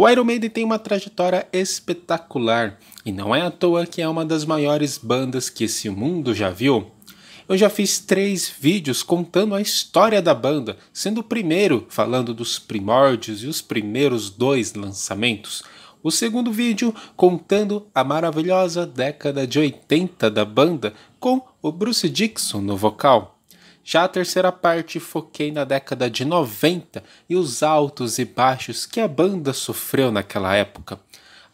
O Iron Maiden tem uma trajetória espetacular e não é à toa que é uma das maiores bandas que esse mundo já viu. Eu já fiz três vídeos contando a história da banda, sendo o primeiro falando dos primórdios e os primeiros dois lançamentos. O segundo vídeo contando a maravilhosa década de 80 da banda com o Bruce Dixon no vocal. Já a terceira parte foquei na década de 90 e os altos e baixos que a banda sofreu naquela época.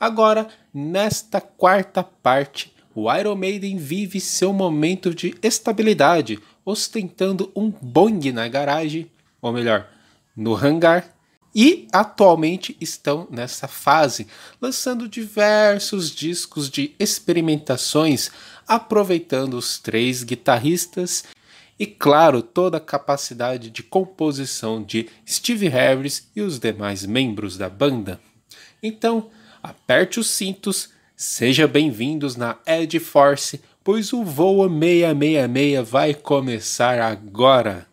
Agora, nesta quarta parte, o Iron Maiden vive seu momento de estabilidade, ostentando um bong na garagem, ou melhor, no hangar, e atualmente estão nessa fase, lançando diversos discos de experimentações, aproveitando os três guitarristas e, claro, toda a capacidade de composição de Steve Harris e os demais membros da banda. Então, aperte os cintos, seja bem-vindos na Ed Force, pois o voo 666 vai começar agora!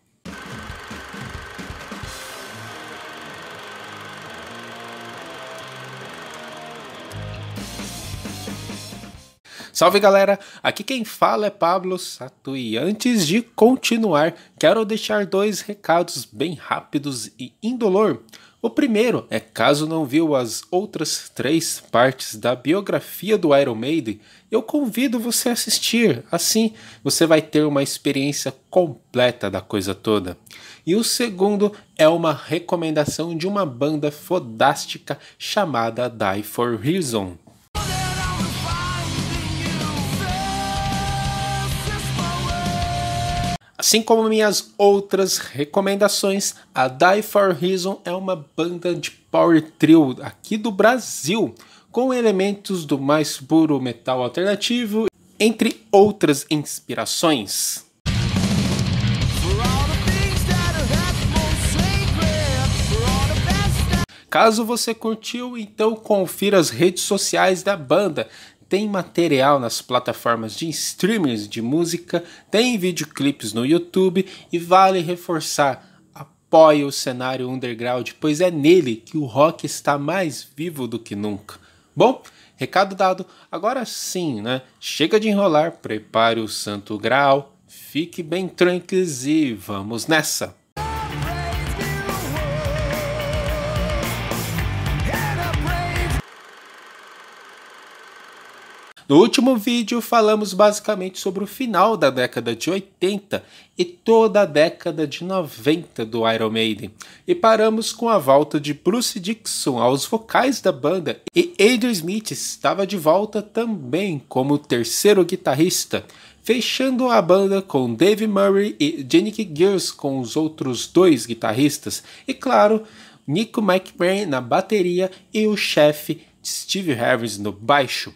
Salve galera, aqui quem fala é Pablo Sato e antes de continuar, quero deixar dois recados bem rápidos e indolor. O primeiro é caso não viu as outras três partes da biografia do Iron Maiden, eu convido você a assistir, assim você vai ter uma experiência completa da coisa toda. E o segundo é uma recomendação de uma banda fodástica chamada Die for Reason. Assim como minhas outras recomendações, a Die for Reason é uma banda de power trio aqui do Brasil, com elementos do mais puro metal alternativo, entre outras inspirações. Caso você curtiu, então confira as redes sociais da banda tem material nas plataformas de streamers de música, tem videoclipes no YouTube e vale reforçar apoia o cenário underground, pois é nele que o rock está mais vivo do que nunca. Bom, recado dado, agora sim, né? Chega de enrolar, prepare o santo grau, fique bem tranquilos e vamos nessa! No último vídeo, falamos basicamente sobre o final da década de 80 e toda a década de 90 do Iron Maiden, e paramos com a volta de Bruce Dixon aos vocais da banda, e Adrian Smith estava de volta também como terceiro guitarrista, fechando a banda com Dave Murray e Jenny Gears com os outros dois guitarristas, e claro, Nico McBrain na bateria e o chefe Steve Harris no baixo.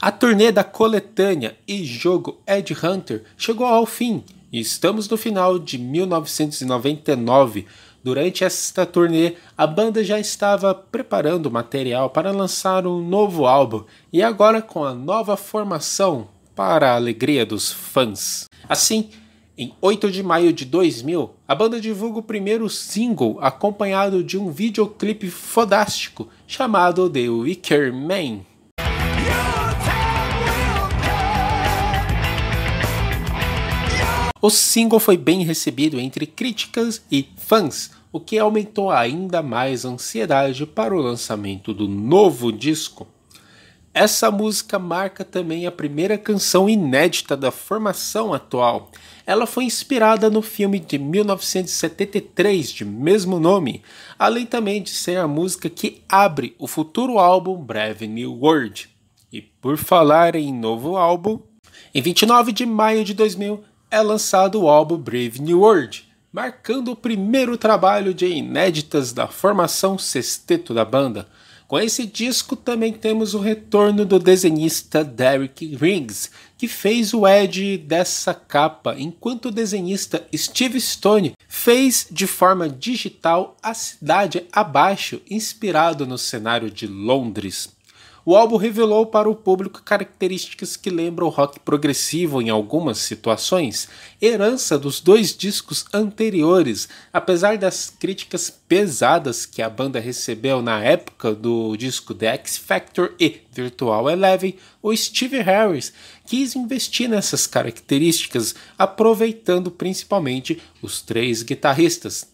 A turnê da coletânea e jogo Ed Hunter chegou ao fim e estamos no final de 1999. Durante esta turnê, a banda já estava preparando material para lançar um novo álbum e agora com a nova formação para a alegria dos fãs. Assim, em 8 de maio de 2000, a banda divulga o primeiro single acompanhado de um videoclipe fodástico chamado The Wicker Man. O single foi bem recebido entre críticas e fãs, o que aumentou ainda mais a ansiedade para o lançamento do novo disco. Essa música marca também a primeira canção inédita da formação atual. Ela foi inspirada no filme de 1973 de mesmo nome, além também de ser a música que abre o futuro álbum breve New World. E por falar em novo álbum, em 29 de maio de 2000, é lançado o álbum Brave New World, marcando o primeiro trabalho de inéditas da formação sexteto da banda. Com esse disco também temos o retorno do desenhista Derek Riggs, que fez o Ed dessa capa, enquanto o desenhista Steve Stone fez de forma digital a cidade abaixo, inspirado no cenário de Londres o álbum revelou para o público características que lembram rock progressivo em algumas situações, herança dos dois discos anteriores, apesar das críticas pesadas que a banda recebeu na época do disco The X Factor e Virtual Eleven, o Steve Harris quis investir nessas características, aproveitando principalmente os três guitarristas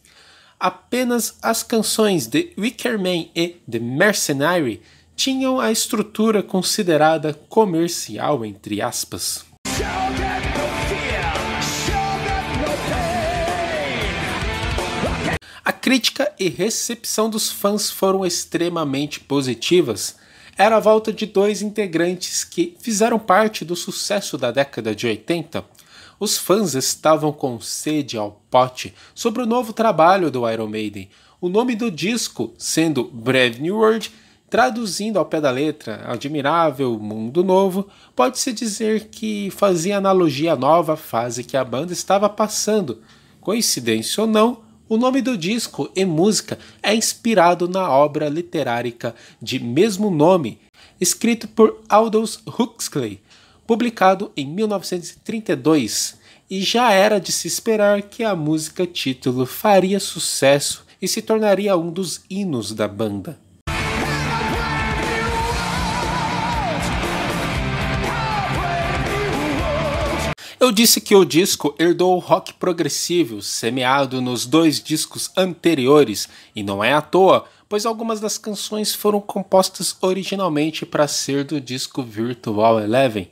apenas as canções The Wicker Man e The Mercenary tinham a estrutura considerada comercial, entre aspas. A crítica e recepção dos fãs foram extremamente positivas. Era a volta de dois integrantes que fizeram parte do sucesso da década de 80. Os fãs estavam com sede ao pote sobre o novo trabalho do Iron Maiden, o nome do disco sendo Brave New World Traduzindo ao pé da letra, Admirável Mundo Novo, pode-se dizer que fazia analogia à nova fase que a banda estava passando. Coincidência ou não, o nome do disco e música é inspirado na obra literária de mesmo nome, escrito por Aldous Huxley, publicado em 1932, e já era de se esperar que a música título faria sucesso e se tornaria um dos hinos da banda. Eu disse que o disco herdou o rock progressivo, semeado nos dois discos anteriores, e não é à toa, pois algumas das canções foram compostas originalmente para ser do disco Virtual Eleven,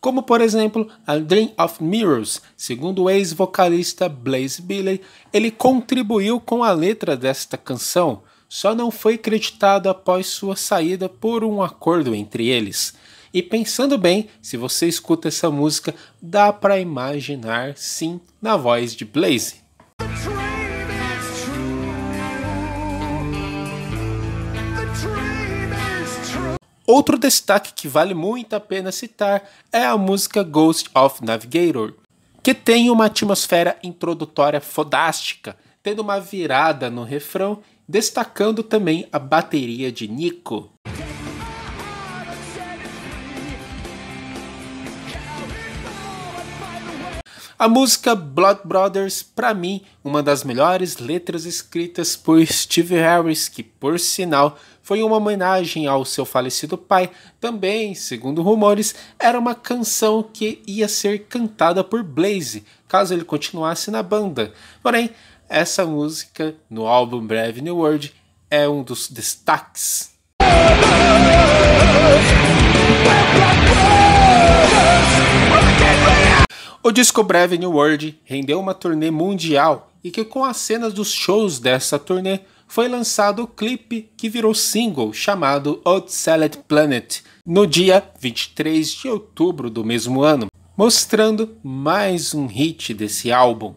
como por exemplo A Dream of Mirrors, segundo o ex-vocalista Blaze Billy, ele contribuiu com a letra desta canção, só não foi creditado após sua saída por um acordo entre eles. E pensando bem, se você escuta essa música, dá para imaginar sim na voz de Blaze. Outro destaque que vale muito a pena citar é a música Ghost of Navigator, que tem uma atmosfera introdutória fodástica, tendo uma virada no refrão, destacando também a bateria de Nico. A música Blood Brothers, para mim, uma das melhores letras escritas por Steve Harris, que por sinal foi uma homenagem ao seu falecido pai, também, segundo rumores, era uma canção que ia ser cantada por Blaze, caso ele continuasse na banda. Porém, essa música no álbum Brave New World é um dos destaques. O disco breve New World rendeu uma turnê mundial e que com as cenas dos shows dessa turnê foi lançado o clipe que virou single chamado Odd Silent Planet no dia 23 de outubro do mesmo ano, mostrando mais um hit desse álbum.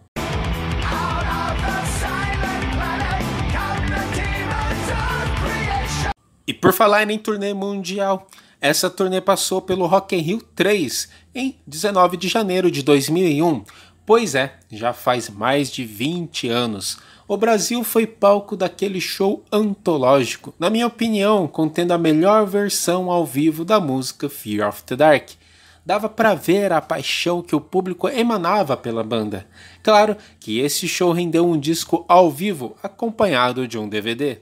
E por falar em turnê mundial, essa turnê passou pelo Rock in Rio 3 em 19 de janeiro de 2001. Pois é, já faz mais de 20 anos. O Brasil foi palco daquele show antológico, na minha opinião, contendo a melhor versão ao vivo da música Fear of the Dark dava para ver a paixão que o público emanava pela banda. Claro que esse show rendeu um disco ao vivo acompanhado de um DVD.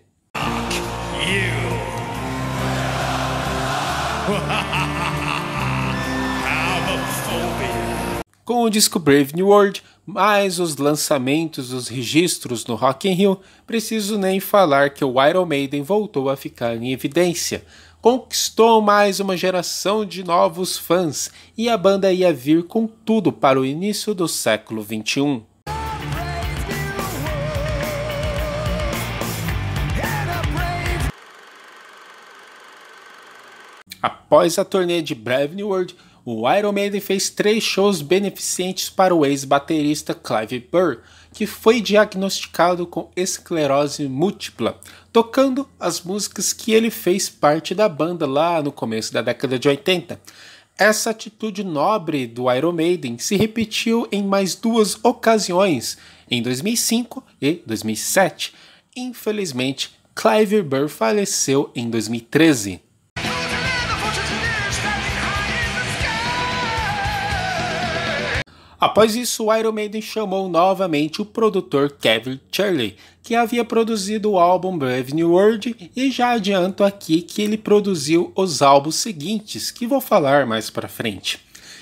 com o disco Brave New World, mais os lançamentos dos registros no Rock in Rio, preciso nem falar que o Iron Maiden voltou a ficar em evidência. Conquistou mais uma geração de novos fãs e a banda ia vir com tudo para o início do século 21. Após a turnê de Brave New World, o Iron Maiden fez três shows beneficentes para o ex-baterista Clive Burr, que foi diagnosticado com esclerose múltipla, tocando as músicas que ele fez parte da banda lá no começo da década de 80. Essa atitude nobre do Iron Maiden se repetiu em mais duas ocasiões, em 2005 e 2007. Infelizmente, Clive Burr faleceu em 2013. Após isso, o Iron Maiden chamou novamente o produtor Kevin Shirley, que havia produzido o álbum Brave New World, e já adianto aqui que ele produziu os álbuns seguintes, que vou falar mais para frente.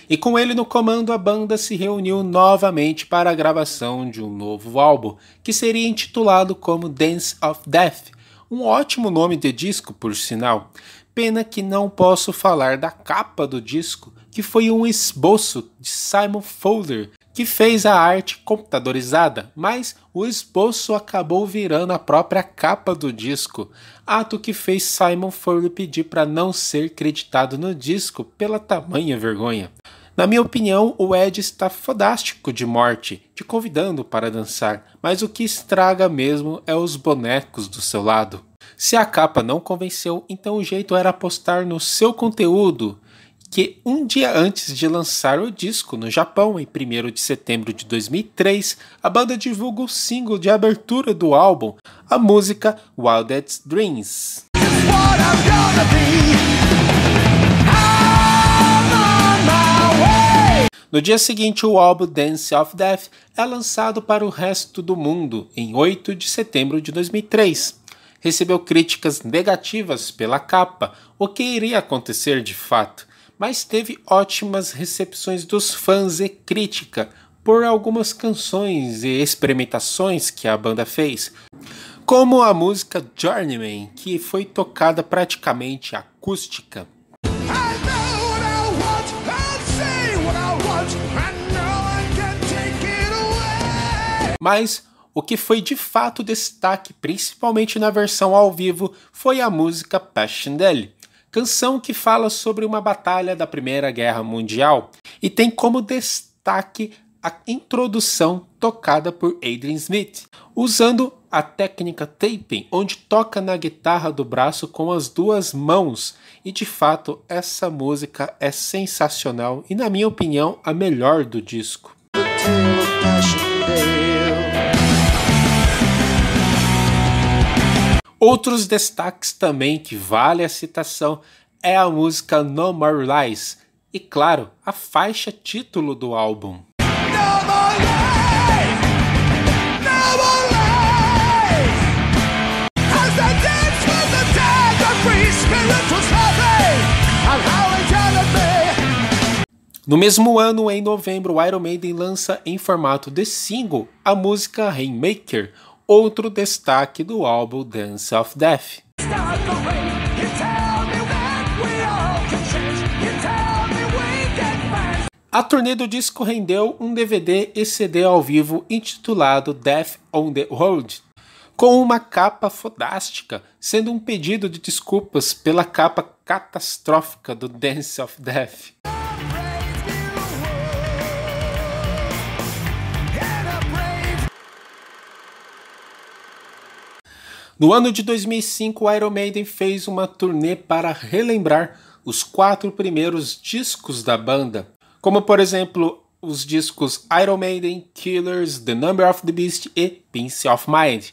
E com ele no comando, a banda se reuniu novamente para a gravação de um novo álbum, que seria intitulado como Dance of Death, um ótimo nome de disco, por sinal. Pena que não posso falar da capa do disco, que foi um esboço de Simon Folder, que fez a arte computadorizada, mas o esboço acabou virando a própria capa do disco, ato que fez Simon Folder pedir para não ser creditado no disco pela tamanha vergonha. Na minha opinião, o Ed está fodástico de morte, te convidando para dançar, mas o que estraga mesmo é os bonecos do seu lado. Se a capa não convenceu, então o jeito era apostar no seu conteúdo, que um dia antes de lançar o disco no Japão, em 1 de setembro de 2003, a banda divulga o single de abertura do álbum, a música Wildest Dreams. No dia seguinte, o álbum Dance of Death é lançado para o resto do mundo, em 8 de setembro de 2003. Recebeu críticas negativas pela capa, o que iria acontecer de fato mas teve ótimas recepções dos fãs e crítica por algumas canções e experimentações que a banda fez, como a música Journeyman, que foi tocada praticamente acústica. Mas o que foi de fato destaque, principalmente na versão ao vivo, foi a música Passion Deli, canção que fala sobre uma batalha da Primeira Guerra Mundial e tem como destaque a introdução tocada por Adrian Smith, usando a técnica taping, onde toca na guitarra do braço com as duas mãos. E de fato, essa música é sensacional e, na minha opinião, a melhor do disco. Outros destaques também que vale a citação é a música No More Lies e, claro, a faixa título do álbum. No mesmo ano, em novembro, Iron Maiden lança em formato de single a música Rainmaker, outro destaque do álbum Dance of Death. A turnê do disco rendeu um DVD e CD ao vivo intitulado Death on the Road, com uma capa fodástica, sendo um pedido de desculpas pela capa catastrófica do Dance of Death. No ano de 2005, o Iron Maiden fez uma turnê para relembrar os quatro primeiros discos da banda, como por exemplo os discos Iron Maiden, Killers, The Number of the Beast e Pince of Mind.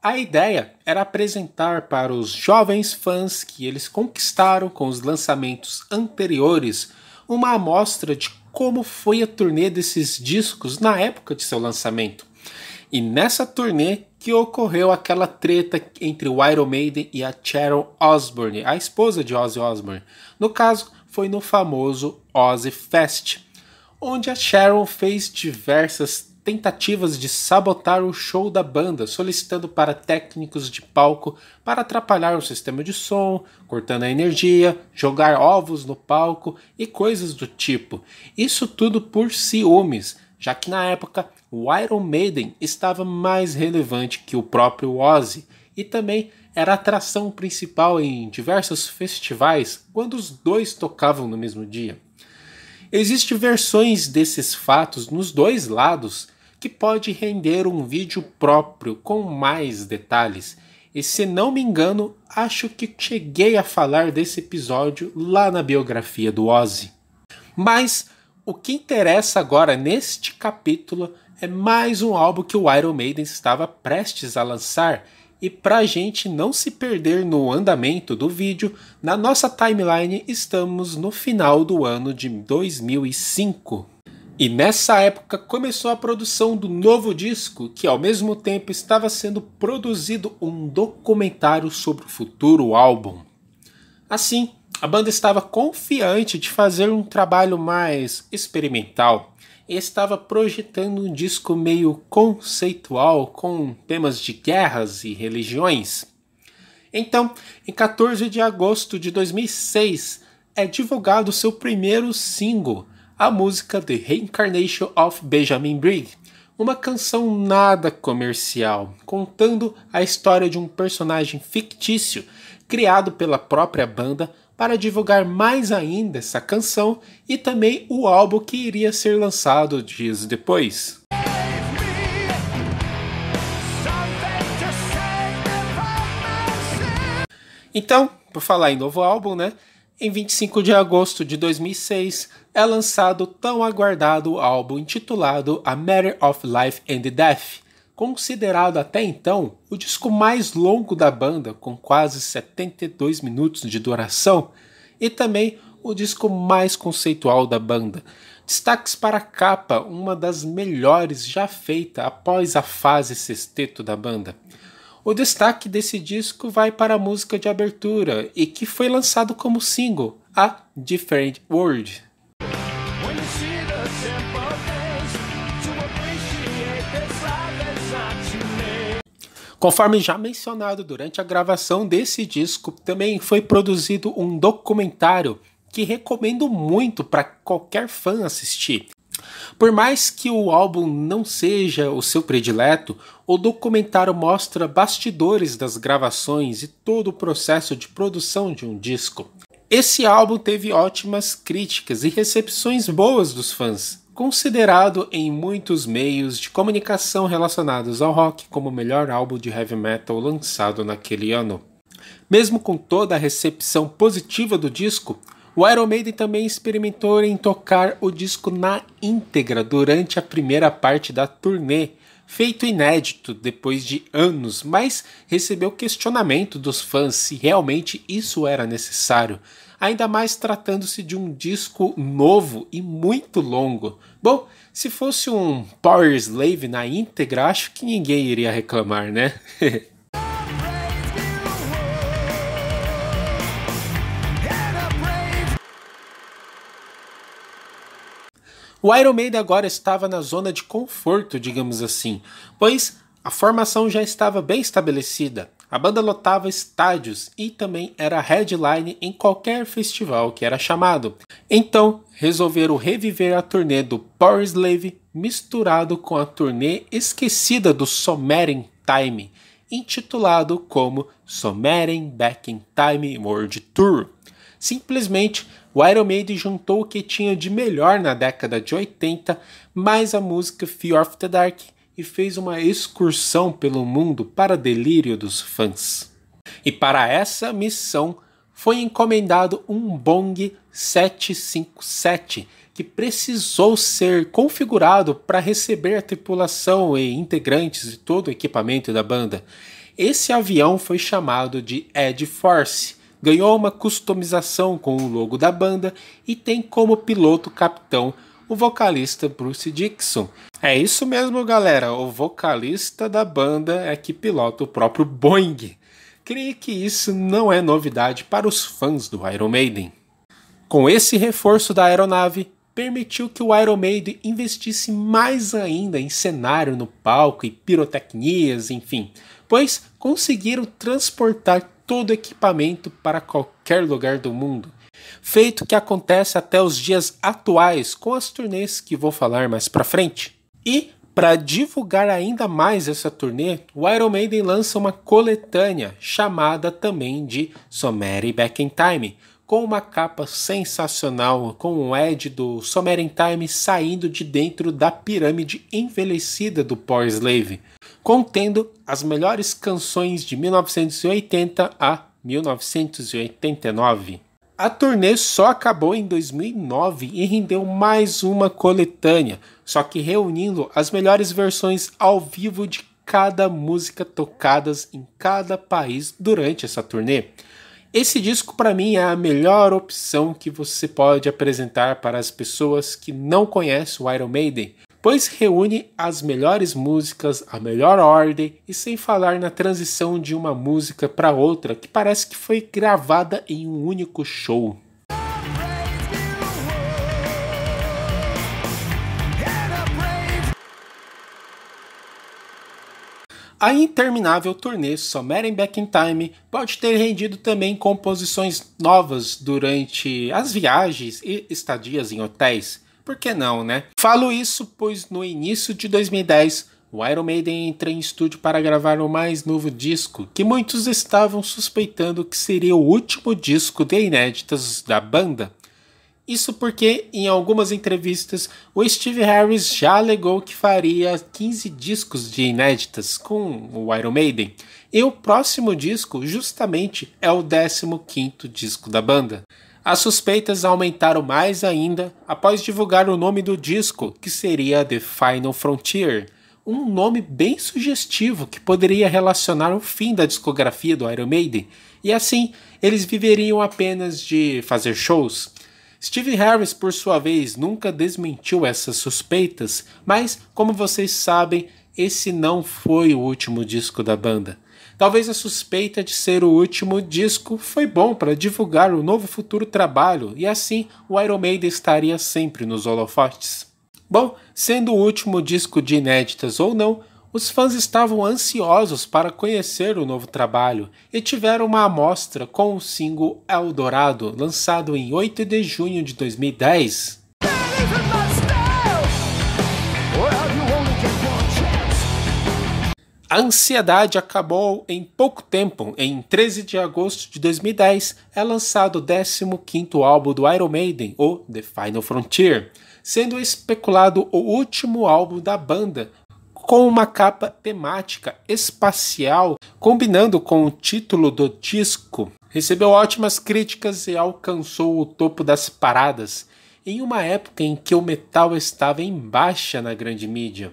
A ideia era apresentar para os jovens fãs que eles conquistaram com os lançamentos anteriores uma amostra de como foi a turnê desses discos na época de seu lançamento. E nessa turnê, que ocorreu aquela treta entre o Iron Maiden e a Cheryl Osbourne, a esposa de Ozzy Osbourne. No caso, foi no famoso Ozzy Fest, onde a Cheryl fez diversas tentativas de sabotar o show da banda, solicitando para técnicos de palco para atrapalhar o sistema de som, cortando a energia, jogar ovos no palco e coisas do tipo. Isso tudo por ciúmes já que na época o Iron Maiden estava mais relevante que o próprio Ozzy e também era atração principal em diversos festivais quando os dois tocavam no mesmo dia. Existem versões desses fatos nos dois lados que pode render um vídeo próprio com mais detalhes. E se não me engano, acho que cheguei a falar desse episódio lá na biografia do Ozzy. Mas o que interessa agora neste capítulo é mais um álbum que o Iron Maiden estava prestes a lançar. E a gente não se perder no andamento do vídeo, na nossa timeline estamos no final do ano de 2005. E nessa época começou a produção do novo disco, que ao mesmo tempo estava sendo produzido um documentário sobre o futuro álbum. Assim, a banda estava confiante de fazer um trabalho mais experimental e estava projetando um disco meio conceitual com temas de guerras e religiões. Então, em 14 de agosto de 2006, é divulgado seu primeiro single, a música The Reincarnation of Benjamin Brigg, uma canção nada comercial, contando a história de um personagem fictício criado pela própria banda para divulgar mais ainda essa canção e também o álbum que iria ser lançado dias depois. Então, por falar em novo álbum, né? Em 25 de agosto de 2006 é lançado o tão aguardado álbum intitulado A Matter of Life and Death, considerado até então o disco mais longo da banda, com quase 72 minutos de duração, e também o disco mais conceitual da banda. Destaques para a capa, uma das melhores já feita após a fase sexteto da banda. O destaque desse disco vai para a música de abertura e que foi lançado como single, a Different World. Conforme já mencionado durante a gravação desse disco, também foi produzido um documentário que recomendo muito para qualquer fã assistir. Por mais que o álbum não seja o seu predileto, o documentário mostra bastidores das gravações e todo o processo de produção de um disco. Esse álbum teve ótimas críticas e recepções boas dos fãs, considerado em muitos meios de comunicação relacionados ao rock como o melhor álbum de heavy metal lançado naquele ano. Mesmo com toda a recepção positiva do disco, o Iron Maiden também experimentou em tocar o disco na íntegra durante a primeira parte da turnê, feito inédito depois de anos, mas recebeu questionamento dos fãs se realmente isso era necessário, ainda mais tratando-se de um disco novo e muito longo, Bom, se fosse um Power Slave na íntegra, acho que ninguém iria reclamar, né? O Iron Maiden agora estava na zona de conforto, digamos assim, pois a formação já estava bem estabelecida. A banda lotava estádios e também era headline em qualquer festival que era chamado. Então, resolveram reviver a turnê do Power Slave misturado com a turnê esquecida do Sommering Time, intitulado como Sommering Back in Time World Tour. Simplesmente, o Iron Maiden juntou o que tinha de melhor na década de 80, mais a música Fear of the Dark, e fez uma excursão pelo mundo para delírio dos fãs. E para essa missão foi encomendado um Boeing 757 que precisou ser configurado para receber a tripulação e integrantes de todo o equipamento da banda. Esse avião foi chamado de Ed Force, ganhou uma customização com o logo da banda e tem como piloto capitão o vocalista Bruce Dixon. É isso mesmo, galera. O vocalista da banda é que pilota o próprio Boeing. Creio que isso não é novidade para os fãs do Iron Maiden. Com esse reforço da aeronave, permitiu que o Iron Maiden investisse mais ainda em cenário no palco e pirotecnias, enfim, pois conseguiram transportar todo o equipamento para qualquer lugar do mundo feito que acontece até os dias atuais, com as turnês que vou falar mais pra frente. E, para divulgar ainda mais essa turnê, o Iron Maiden lança uma coletânea, chamada também de Somary Back in Time, com uma capa sensacional, com um Ed do in Time saindo de dentro da pirâmide envelhecida do Power Slave, contendo as melhores canções de 1980 a 1989. A turnê só acabou em 2009 e rendeu mais uma coletânea, só que reunindo as melhores versões ao vivo de cada música tocadas em cada país durante essa turnê. Esse disco para mim é a melhor opção que você pode apresentar para as pessoas que não conhecem o Iron Maiden, pois reúne as melhores músicas, a melhor ordem e sem falar na transição de uma música para outra que parece que foi gravada em um único show. A interminável turnê Somewhere Back in Time pode ter rendido também composições novas durante as viagens e estadias em hotéis por que não, né? Falo isso pois no início de 2010 o Iron Maiden entra em estúdio para gravar o mais novo disco, que muitos estavam suspeitando que seria o último disco de inéditas da banda. Isso porque, em algumas entrevistas, o Steve Harris já alegou que faria 15 discos de inéditas com o Iron Maiden, e o próximo disco, justamente, é o 15 disco da banda. As suspeitas aumentaram mais ainda após divulgar o nome do disco, que seria The Final Frontier, um nome bem sugestivo que poderia relacionar o fim da discografia do Iron Maiden, e assim eles viveriam apenas de fazer shows. Steve Harris, por sua vez, nunca desmentiu essas suspeitas, mas, como vocês sabem, esse não foi o último disco da banda. Talvez a suspeita de ser o último disco foi bom para divulgar o novo futuro trabalho e assim o Iron Maiden estaria sempre nos holofotes. Bom, sendo o último disco de inéditas ou não, os fãs estavam ansiosos para conhecer o novo trabalho e tiveram uma amostra com o single Eldorado, lançado em 8 de junho de 2010. A ansiedade acabou em pouco tempo. Em 13 de agosto de 2010 é lançado o 15º álbum do Iron Maiden, o The Final Frontier, sendo especulado o último álbum da banda, com uma capa temática espacial, combinando com o título do disco. Recebeu ótimas críticas e alcançou o topo das paradas, em uma época em que o metal estava em baixa na grande mídia.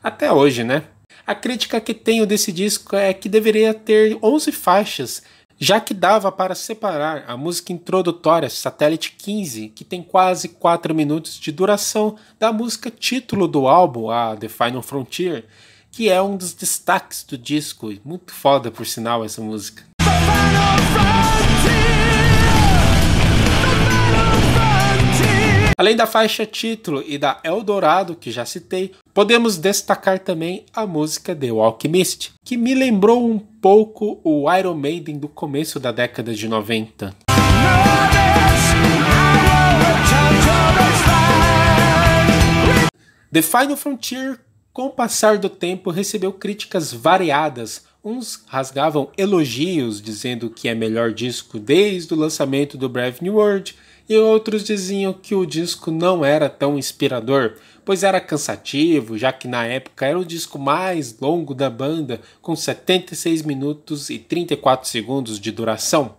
Até hoje, né? A crítica que tenho desse disco é que deveria ter 11 faixas, já que dava para separar a música introdutória Satélite 15, que tem quase 4 minutos de duração, da música título do álbum, a The Final Frontier, que é um dos destaques do disco, e muito foda por sinal essa música. Além da faixa título e da Eldorado, que já citei, Podemos destacar também a música The Alchemist, que me lembrou um pouco o Iron Maiden do começo da década de 90. The Final Frontier, com o passar do tempo, recebeu críticas variadas. Uns rasgavam elogios, dizendo que é melhor disco desde o lançamento do Brave New World, e outros diziam que o disco não era tão inspirador pois era cansativo, já que na época era o disco mais longo da banda, com 76 minutos e 34 segundos de duração.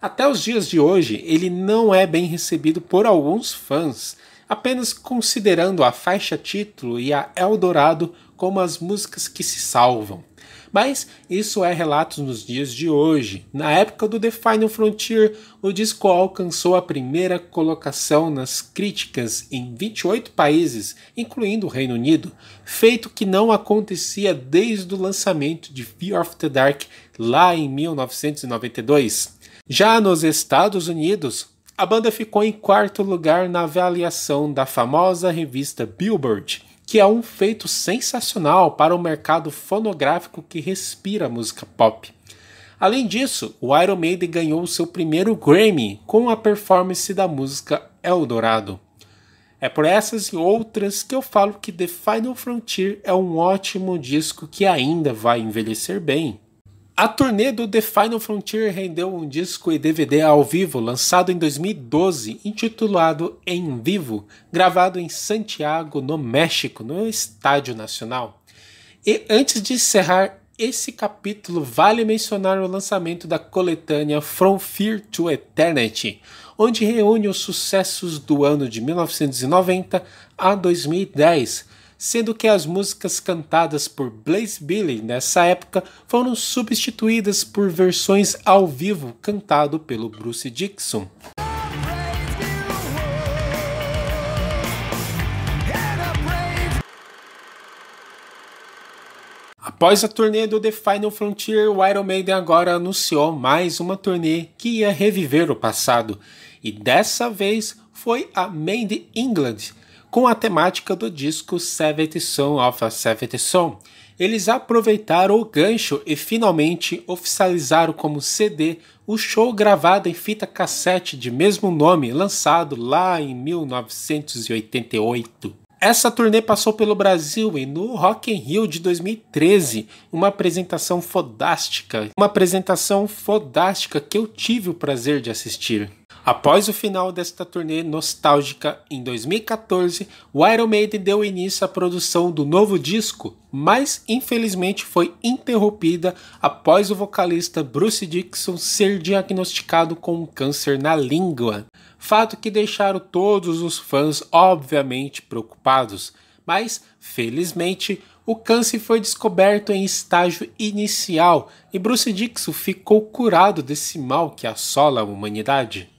Até os dias de hoje, ele não é bem recebido por alguns fãs, apenas considerando a faixa título e a Eldorado como as músicas que se salvam. Mas isso é relato nos dias de hoje. Na época do The Final Frontier, o disco alcançou a primeira colocação nas críticas em 28 países, incluindo o Reino Unido, feito que não acontecia desde o lançamento de Fear of the Dark lá em 1992. Já nos Estados Unidos, a banda ficou em quarto lugar na avaliação da famosa revista Billboard que é um feito sensacional para o um mercado fonográfico que respira música pop. Além disso, o Iron Maiden ganhou seu primeiro Grammy com a performance da música Eldorado. É por essas e outras que eu falo que The Final Frontier é um ótimo disco que ainda vai envelhecer bem. A turnê do The Final Frontier rendeu um disco e DVD ao vivo lançado em 2012, intitulado Em Vivo, gravado em Santiago, no México, no Estádio Nacional. E antes de encerrar esse capítulo, vale mencionar o lançamento da coletânea From Fear to Eternity, onde reúne os sucessos do ano de 1990 a 2010 sendo que as músicas cantadas por Blaze Billy nessa época foram substituídas por versões ao vivo cantado pelo Bruce Dixon. Após a turnê do The Final Frontier, o Iron Maiden agora anunciou mais uma turnê que ia reviver o passado. E dessa vez foi a Made England, com a temática do disco 70 Songs, of a 70 Song. Eles aproveitaram o gancho e finalmente oficializaram como CD o show gravado em fita cassete de mesmo nome, lançado lá em 1988. Essa turnê passou pelo Brasil e no Rock in Rio de 2013, uma apresentação fodástica, uma apresentação fodástica que eu tive o prazer de assistir. Após o final desta turnê nostálgica em 2014, o Iron Maiden deu início à produção do novo disco, mas infelizmente foi interrompida após o vocalista Bruce Dixon ser diagnosticado com um câncer na língua. Fato que deixaram todos os fãs obviamente preocupados, mas felizmente o câncer foi descoberto em estágio inicial e Bruce Dixon ficou curado desse mal que assola a humanidade.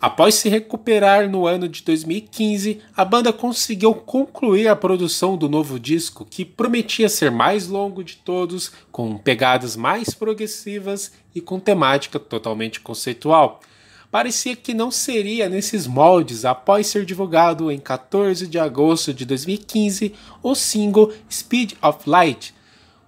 Após se recuperar no ano de 2015, a banda conseguiu concluir a produção do novo disco, que prometia ser mais longo de todos, com pegadas mais progressivas e com temática totalmente conceitual. Parecia que não seria nesses moldes após ser divulgado em 14 de agosto de 2015 o single Speed of Light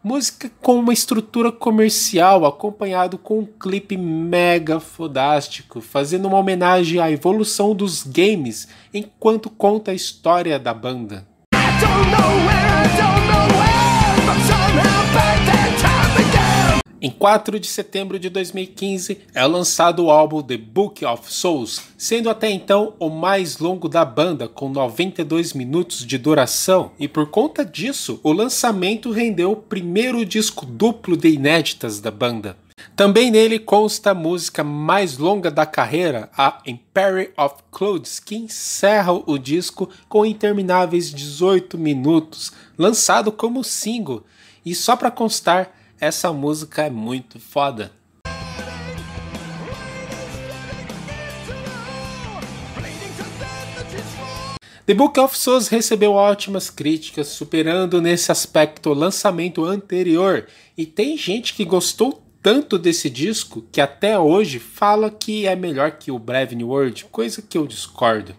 Música com uma estrutura comercial, acompanhado com um clipe mega fodástico, fazendo uma homenagem à evolução dos games enquanto conta a história da banda. Em 4 de setembro de 2015 é lançado o álbum The Book of Souls, sendo até então o mais longo da banda, com 92 minutos de duração, e por conta disso, o lançamento rendeu o primeiro disco duplo de inéditas da banda. Também nele consta a música mais longa da carreira, a Empire of Clouds, que encerra o disco com intermináveis 18 minutos, lançado como single. E só para constar, essa música é muito foda. The Book of Souls recebeu ótimas críticas, superando nesse aspecto o lançamento anterior, e tem gente que gostou tanto desse disco que até hoje fala que é melhor que o Brave New World, coisa que eu discordo.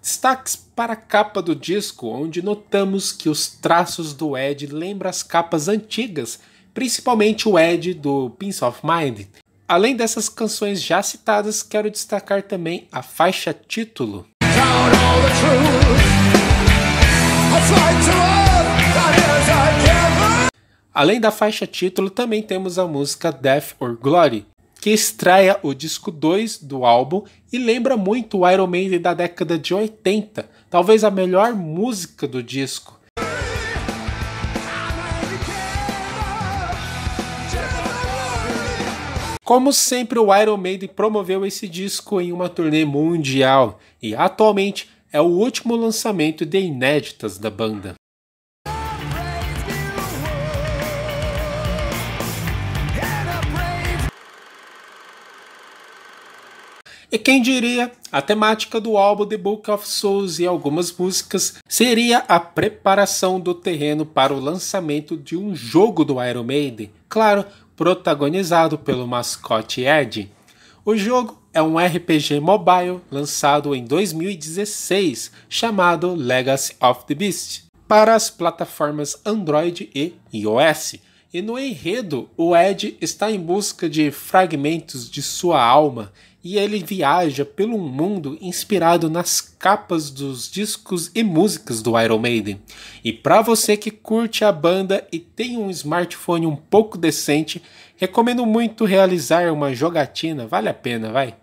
Destaques para a capa do disco, onde notamos que os traços do Ed lembram as capas antigas principalmente o Ed do Pins of Mind. Além dessas canções já citadas, quero destacar também a faixa título. Além da faixa título, também temos a música Death or Glory, que estreia o disco 2 do álbum e lembra muito o Iron Maiden da década de 80, talvez a melhor música do disco. Como sempre, o Iron Maiden promoveu esse disco em uma turnê mundial e atualmente é o último lançamento de inéditas da banda. E quem diria, a temática do álbum The Book of Souls e algumas músicas seria a preparação do terreno para o lançamento de um jogo do Iron Maiden. Claro, protagonizado pelo mascote Ed. O jogo é um RPG mobile lançado em 2016 chamado Legacy of the Beast para as plataformas Android e iOS. E no enredo, o Ed está em busca de fragmentos de sua alma e ele viaja pelo mundo inspirado nas capas dos discos e músicas do Iron Maiden. E para você que curte a banda e tem um smartphone um pouco decente, recomendo muito realizar uma jogatina, vale a pena, vai.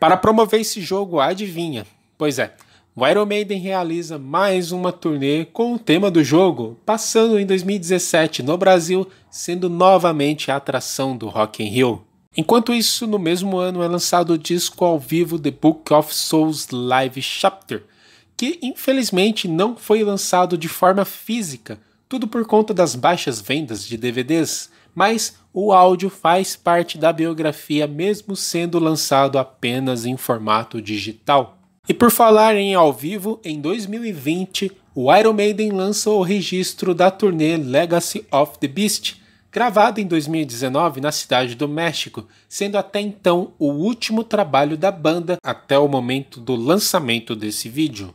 Para promover esse jogo, adivinha? Pois é, o Iron Maiden realiza mais uma turnê com o tema do jogo, passando em 2017 no Brasil, sendo novamente a atração do Rock in Rio. Enquanto isso, no mesmo ano é lançado o disco ao vivo The Book of Souls Live Chapter, que infelizmente não foi lançado de forma física, tudo por conta das baixas vendas de DVDs mas o áudio faz parte da biografia mesmo sendo lançado apenas em formato digital. E por falar em ao vivo, em 2020, o Iron Maiden lançou o registro da turnê Legacy of the Beast, gravado em 2019 na cidade do México, sendo até então o último trabalho da banda até o momento do lançamento desse vídeo.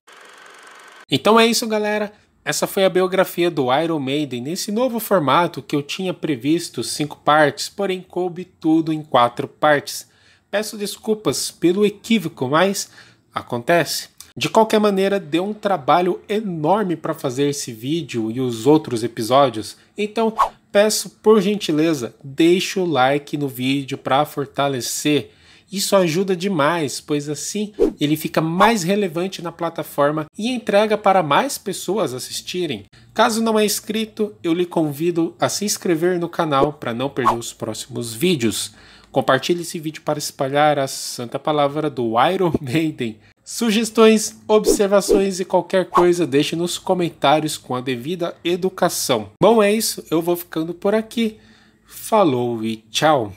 Então é isso, galera. Essa foi a biografia do Iron Maiden nesse novo formato que eu tinha previsto cinco partes, porém coube tudo em quatro partes. Peço desculpas pelo equívoco, mas acontece. De qualquer maneira, deu um trabalho enorme para fazer esse vídeo e os outros episódios, então peço por gentileza, deixe o like no vídeo para fortalecer. Isso ajuda demais, pois assim ele fica mais relevante na plataforma e entrega para mais pessoas assistirem. Caso não é inscrito, eu lhe convido a se inscrever no canal para não perder os próximos vídeos. Compartilhe esse vídeo para espalhar a santa palavra do Iron Maiden. Sugestões, observações e qualquer coisa deixe nos comentários com a devida educação. Bom, é isso. Eu vou ficando por aqui. Falou e tchau!